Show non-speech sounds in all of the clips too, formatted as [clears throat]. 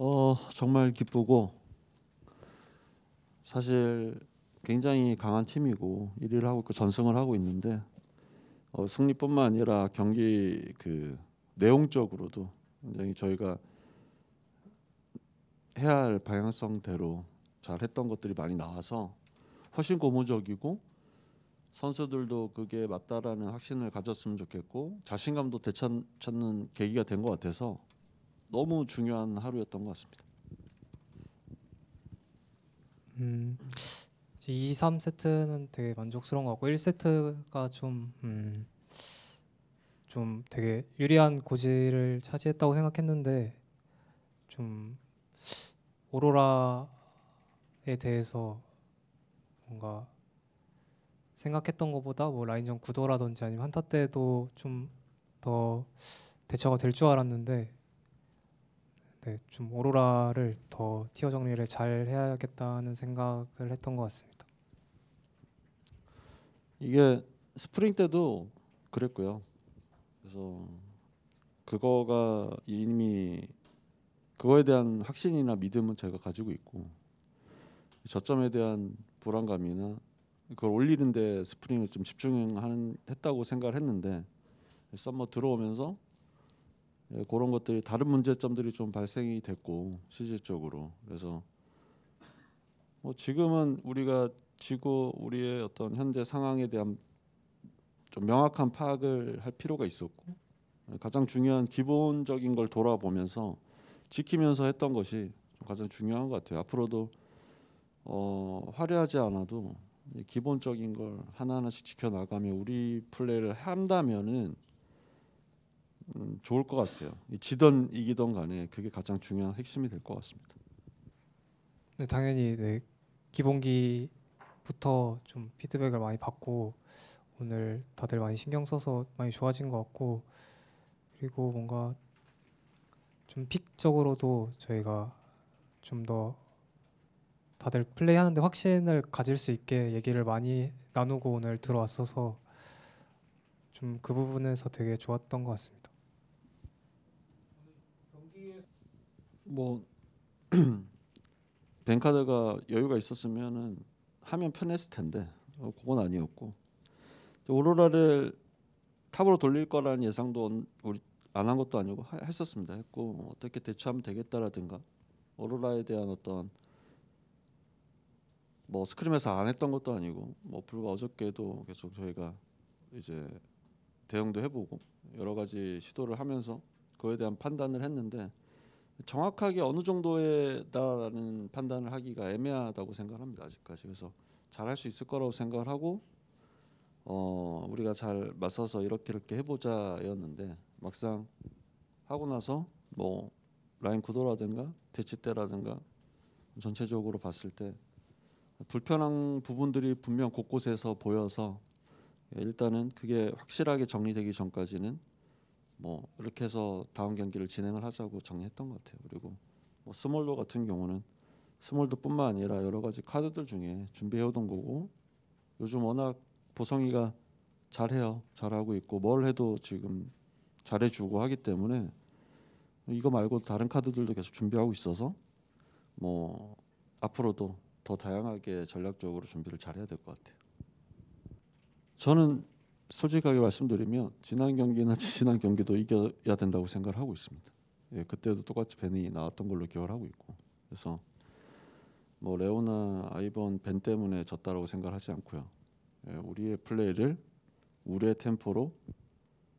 어, 정말 기쁘고 사실 굉장히 강한 팀이고 1위를 하고 있고 전승을 하고 있는데 어, 승리뿐만 아니라 경기 그 내용적으로도 굉장히 저희가 해야 할 방향성대로 잘 했던 것들이 많이 나와서 훨씬 고무적이고 선수들도 그게 맞다라는 확신을 가졌으면 좋겠고 자신감도 되찾는 계기가 된 것 같아서 너무 중요한 하루였던 것 같습니다. 음, 2, 3세트는 되게 만족스러운 것 같고 1세트가 좀, 음, 되게 유리한 고지를 차지했다고 생각했는데 좀 오로라에 대해서 뭔가 생각했던 것보다 뭐 라인전 구도라든지 아니면 한타 때도 좀 더 대처가 될 줄 알았는데 네, 좀 오로라를 더 티어 정리를 잘 해야겠다는 생각을 했던 것 같습니다. 이게 스프링 때도 그랬고요. 그래서 그거가 이미 그거에 대한 확신이나 믿음은 저가 가지고 있고 저점에 대한 불안감이나 그걸 올리는데 스프링을 좀집중 했다고 생각을 했는데 썸머 들어오면서 예, 그런 것들이 다른 문제점들이 좀 발생이 됐고 실질적으로 그래서 뭐 지금은 우리가 지고 우리의 어떤 현재 상황에 대한 좀 명확한 파악을 할 필요가 있었고 예, 가장 중요한 기본적인 걸 돌아보면서 지키면서 했던 것이 가장 중요한 것 같아요. 앞으로도 어, 화려하지 않아도 기본적인 걸 하나하나씩 지켜 나가며 우리 플레이를 한다면은 음, 좋을 것 같아요. 지던 이기던 간에 그게 가장 중요한 핵심이 될 것 같습니다. 네, 당연히 네, 기본기부터 좀 피드백을 많이 받고 오늘 다들 많이 신경 써서 많이 좋아진 것 같고 그리고 뭔가 좀 픽적으로도 저희가 좀 더 다들 플레이하는데 확신을 가질 수 있게 얘기를 많이 나누고 오늘 들어왔어서 좀 그 부분에서 되게 좋았던 것 같습니다. 뭐뱅카드가 [clears throat] 여유가 있었으면은 하면 편했을 텐데 어, 그건 아니었고 오로라를 탑으로 돌릴 거라는 예상도 우리 안 한 것도 아니고 하, 했었습니다. 했고 뭐 어떻게 대처하면 되겠다라든가 오로라에 대한 어떤 뭐 스크림에서 안 했던 것도 아니고 뭐 불과 어저께도 계속 저희가 이제 대응도 해보고 여러 가지 시도를 하면서 그에 대한 판단을 했는데 정확하게 어느 정도에다라는 판단을 하기가 애매하다고 생각합니다 아직까지 그래서 잘할 수 있을 거라고 생각을 하고 어 우리가 잘 맞서서 이렇게 이렇게 해보자였는데 막상 하고 나서 뭐 라인 구도라든가 대치 때라든가 전체적으로 봤을 때 불편한 부분들이 분명 곳곳에서 보여서 일단은 그게 확실하게 정리되기 전까지는 뭐 이렇게 해서 다음 경기를 진행을 하자고 정리했던 것 같아요. 그리고 뭐 스몰도 같은 경우는 스몰도뿐만 아니라 여러 가지 카드들 중에 준비해오던 거고 요즘 워낙 보성이가 잘해요. 잘하고 있고 뭘 해도 지금 잘해주고 하기 때문에 이거 말고 다른 카드들도 계속 준비하고 있어서 뭐 앞으로도 더 다양하게 전략적으로 준비를 잘해야 될 것 같아요. 저는 솔직하게 말씀드리면 지난 경기나 [laughs] 지난 경기도 이겨야 된다고 생각을 하고 있습니다. 예, 그때도 똑같이 벤이 나왔던 걸로 기억을 하고 있고 그래서 뭐 레오나 아이번 벤 때문에 졌다라고 생각하지 않고요. 예, 우리의 플레이를 우리의 템포로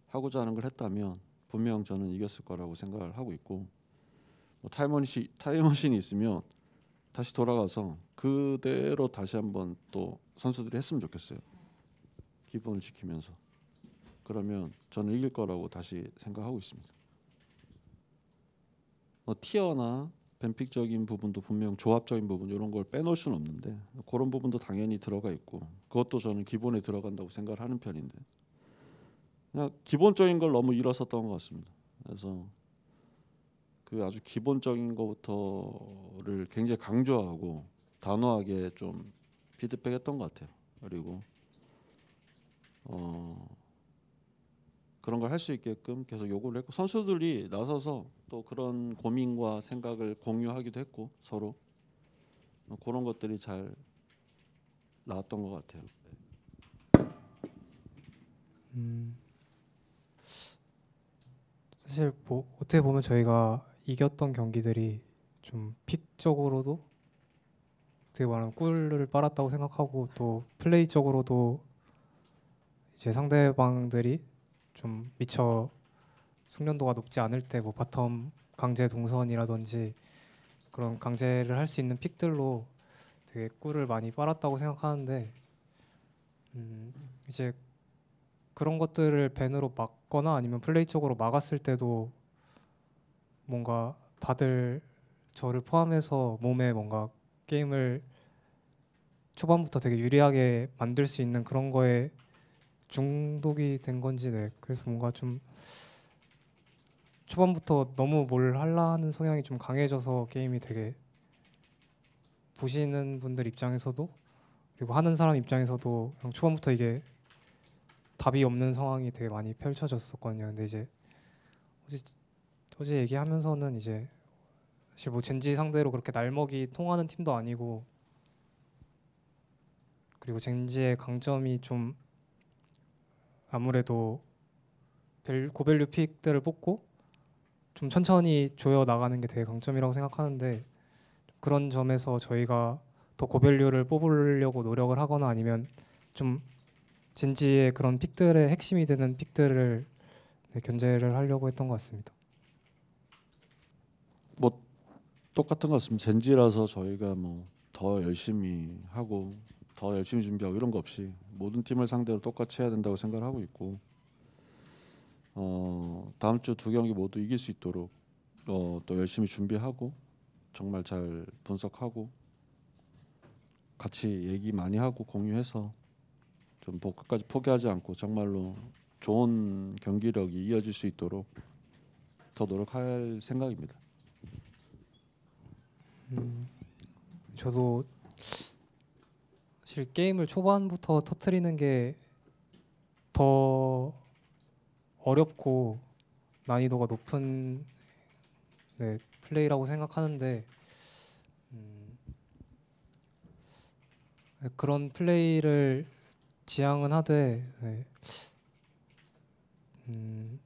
하고자 하는 걸 했다면 분명 저는 이겼을 거라고 생각을 하고 있고 뭐 타임머신 타임머신이 있으면 다시 돌아가서 그대로 다시 한번 또 선수들이 했으면 좋겠어요. 기본을 지키면서 그러면 저는 이길 거라고 다시 생각하고 있습니다. 어, 티어나 뱀픽적인 부분도 분명 조합적인 부분 이런 걸 빼놓을 수는 없는데 그런 부분도 당연히 들어가 있고 그것도 저는 기본에 들어간다고 생각을 하는 편인데 그냥 기본적인 걸 너무 잃었었던 것 같습니다. 그래서 그 아주 기본적인 것부터를 굉장히 강조하고 단호하게 좀 피드백했던 것 같아요. 그리고 어, 그런 걸 할 수 있게끔 계속 요구를 했고 선수들이 나서서 또 그런 고민과 생각을 공유하기도 했고 서로 어, 그런 것들이 잘 나왔던 것 같아요. 음, 사실 뭐 어떻게 보면 저희가 이겼던 경기들이 좀 픽적으로도 어떻게 말하면 꿀을 빨았다고 생각하고 또 플레이적으로도 이제 상대방들이 좀 미처 숙련도가 높지 않을 때 뭐 바텀 강제 동선이라든지 그런 강제를 할 수 있는 픽들로 되게 꿀을 많이 빨았다고 생각하는데 음 이제 그런 것들을 밴으로 막거나 아니면 플레이 쪽으로 막았을 때도 뭔가 다들 저를 포함해서 몸에 뭔가 게임을 초반부터 되게 유리하게 만들 수 있는 그런 거에 중독이 된 건지 네 그래서 뭔가 좀 초반부터 너무 뭘 할라 하는 성향이 좀 강해져서 게임이 되게 보시는 분들 입장에서도 그리고 하는 사람 입장에서도 그냥 초반부터 이게 답이 없는 상황이 되게 많이 펼쳐졌었거든요. 근데 이제 어제, 어제 얘기하면서는 이제 사실 뭐 젠지 상대로 그렇게 날먹이 통하는 팀도 아니고 그리고 젠지의 강점이 좀 아무래도 고밸류 픽들을 뽑고 좀 천천히 조여 나가는 게 되게 강점이라고 생각하는데 그런 점에서 저희가 더 고밸류를 뽑으려고 노력을 하거나 아니면 좀 진지의 그런 픽들의 핵심이 되는 픽들을 네, 견제를 하려고 했던 것 같습니다. 뭐 똑같은 것 같습니다. 젠지라서 저희가 뭐 더 열심히 하고 더 열심히 준비하고 이런 거 없이 모든 팀을 상대로 똑같이 해야 된다고 생각을 하고 있고 어, 다음 주 두 경기 모두 이길 수 있도록 어, 또 열심히 준비하고 정말 잘 분석하고 같이 얘기 많이 하고 공유해서 좀 뭐 끝까지 포기하지 않고 정말로 좋은 경기력이 이어질 수 있도록 더 노력할 생각입니다. 음, 저도 사실 게임을 초반부터 터트리는 게 더 어렵고 난이도가 높은 네, 플레이라고 생각하는데 음, 그런 플레이를 지향은 하되 네, 음,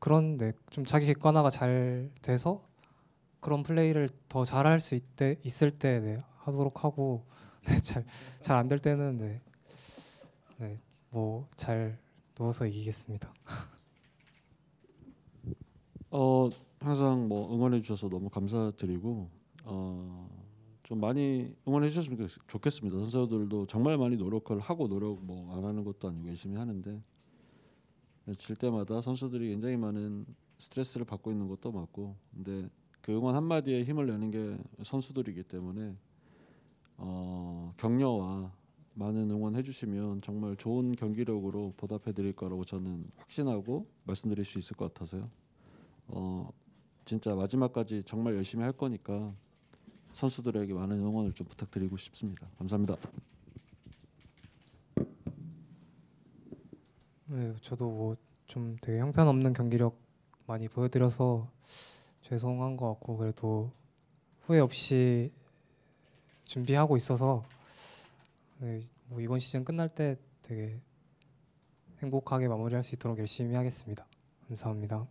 그런데 네, 좀 자기 객관화가 잘 돼서 그런 플레이를 더 잘 할 수 있대, 있을 때 네, 하도록 하고 [laughs] 네, 잘잘 안 될 때는 네, 네 뭐잘 누워서 이기겠습니다. [laughs] 어 항상 뭐 응원해 주셔서 너무 감사드리고 어, 좀 많이 응원해 주셨으면 좋겠습니다. 선수들도 정말 많이 노력을 하고 노력 뭐 안 하는 것도 아니고 열심히 하는데 네, 질 때마다 선수들이 굉장히 많은 스트레스를 받고 있는 것도 맞고 근데 그 응원 한마디에 힘을 내는 게 선수들이기 때문에 어, 격려와 많은 응원해 주시면 정말 좋은 경기력으로 보답해 드릴 거라고 저는 확신하고 말씀드릴 수 있을 것 같아서요. 어, 진짜 마지막까지 정말 열심히 할 거니까 선수들에게 많은 응원을 좀 부탁드리고 싶습니다. 감사합니다. 네, 저도 뭐 좀 되게 형편없는 경기력 많이 보여드려서 죄송한 것 같고 그래도 후회 없이 준비하고 있어서 네, 뭐 이번 시즌 끝날 때 되게 행복하게 마무리할 수 있도록 열심히 하겠습니다. 감사합니다.